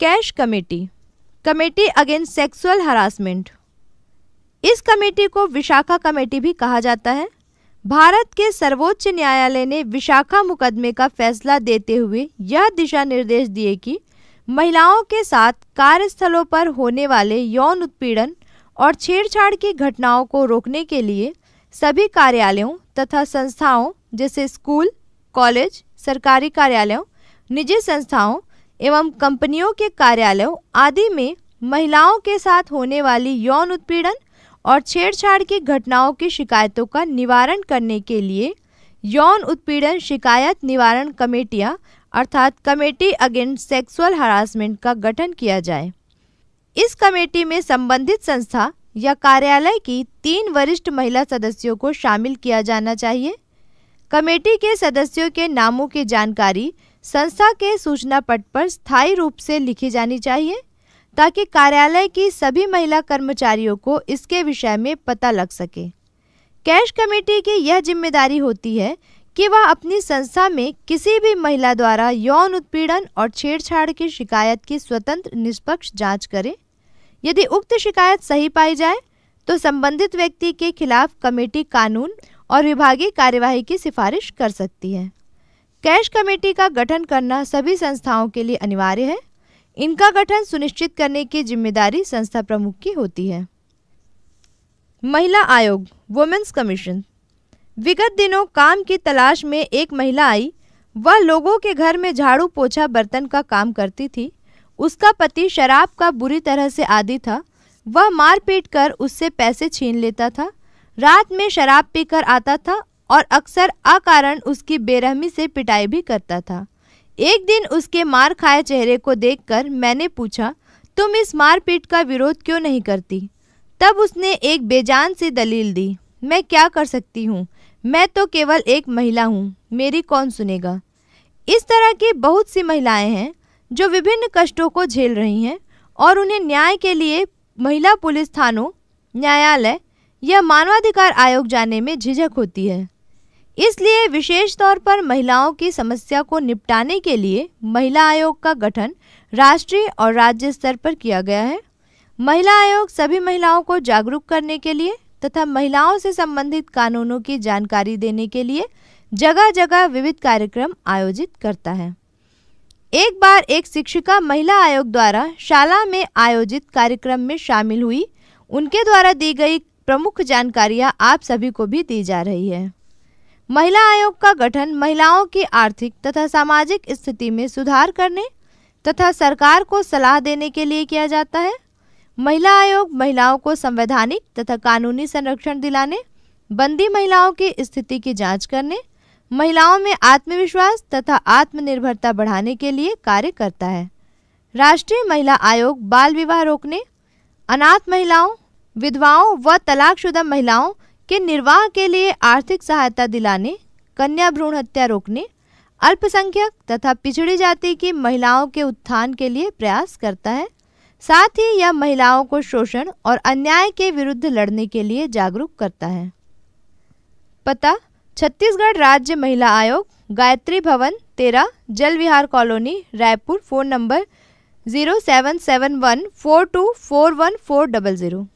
cash committee committee against sexual harassment इस committee को Vishakha committee भी कहा जाता है भारत के सर्वोच्च न्यायालय ने विशाखा मुकदमे का फैसला देते हुए यह दिशा निर्देश दिए कि महिलाओं के साथ कार्यस्थलों पर होने वाले यौन उत्पीड़न और छेड़छाड़ की घटनाओं को रोकने के लिए सभी कार्यालयों तथा संस्थाओं जैसे स्कूल कॉलेज सरकारी कार्यालयों निजी संस्थाओं एवं कंपनियों के कार्यालयों आदि में महिलाओं के साथ होने वाली यौन उत्पीड़न और छेड़छाड़ की घटनाओं की शिकायतों का निवारण करने के लिए यौन उत्पीड़न शिकायत निवारण कमेटियां अर्थात कमेटी अगेंस्ट सेक्सुअल हरासमेंट का गठन किया जाए इस कमेटी में संबंधित संस्था या कार्यालय की तीन वरिष्ठ महिला सदस्यों को शामिल किया जाना चाहिए कमेटी के सदस्यों के नामों की जानकारी संस्था के सूचना पट पर स्थायी रूप से लिखी जानी चाहिए ताकि कार्यालय की सभी महिला कर्मचारियों को इसके विषय में पता लग सके कैश कमेटी की यह जिम्मेदारी होती है कि वह अपनी संस्था में किसी भी महिला द्वारा यौन उत्पीड़न और छेड़छाड़ की शिकायत की स्वतंत्र निष्पक्ष जांच करे यदि उक्त शिकायत सही पाई जाए तो संबंधित व्यक्ति के खिलाफ कमेटी कानून और विभागीय कार्यवाही की सिफारिश कर सकती है कैश कमेटी का गठन करना सभी संस्थाओं के लिए अनिवार्य है इनका गठन सुनिश्चित करने की जिम्मेदारी संस्था प्रमुख की होती है महिला आयोग वुमेन्स कमीशन विगत दिनों काम की तलाश में एक महिला आई वह लोगों के घर में झाड़ू पोछा बर्तन का काम करती थी उसका पति शराब का बुरी तरह से आदि था वह मारपीट कर उससे पैसे छीन लेता था रात में शराब पीकर आता था और अक्सर अकारण उसकी बेरहमी से पिटाई भी करता था एक दिन उसके मार खाए चेहरे को देखकर मैंने पूछा तुम इस मारपीट का विरोध क्यों नहीं करती तब उसने एक बेजान सी दलील दी मैं क्या कर सकती हूँ मैं तो केवल एक महिला हूँ मेरी कौन सुनेगा इस तरह की बहुत सी महिलाएं हैं जो विभिन्न कष्टों को झेल रही हैं और उन्हें न्याय के लिए महिला पुलिस थानों न्यायालय या मानवाधिकार आयोग जाने में झिझक होती है इसलिए विशेष तौर पर महिलाओं की समस्या को निपटाने के लिए महिला आयोग का गठन राष्ट्रीय और राज्य स्तर पर किया गया है महिला आयोग सभी महिलाओं को जागरूक करने के लिए तथा महिलाओं से संबंधित कानूनों की जानकारी देने के लिए जगह जगह विविध कार्यक्रम आयोजित करता है एक बार एक शिक्षिका महिला आयोग द्वारा शाला में आयोजित कार्यक्रम में शामिल हुई उनके द्वारा दी गई प्रमुख जानकारियां आप सभी को भी दी जा रही है महिला आयोग का गठन महिलाओं की आर्थिक तथा सामाजिक स्थिति में सुधार करने तथा सरकार को सलाह देने के लिए किया जाता है महिला आयोग महिलाओं को संवैधानिक तथा कानूनी संरक्षण दिलाने बंदी महिलाओं की स्थिति की जांच करने महिलाओं में आत्मविश्वास तथा आत्मनिर्भरता बढ़ाने के लिए कार्य करता है राष्ट्रीय महिला आयोग बाल विवाह रोकने अनाथ महिलाओं विधवाओं व तलाकशुदा महिलाओं कि निर्वाह के लिए आर्थिक सहायता दिलाने कन्या भ्रूण हत्या रोकने अल्पसंख्यक तथा पिछड़ी जाति की महिलाओं के उत्थान के लिए प्रयास करता है साथ ही यह महिलाओं को शोषण और अन्याय के विरुद्ध लड़ने के लिए जागरूक करता है पता छत्तीसगढ़ राज्य महिला आयोग गायत्री भवन तेरह Jal Vihar colony Raipur phone number zero seven seven one four two four one four double zero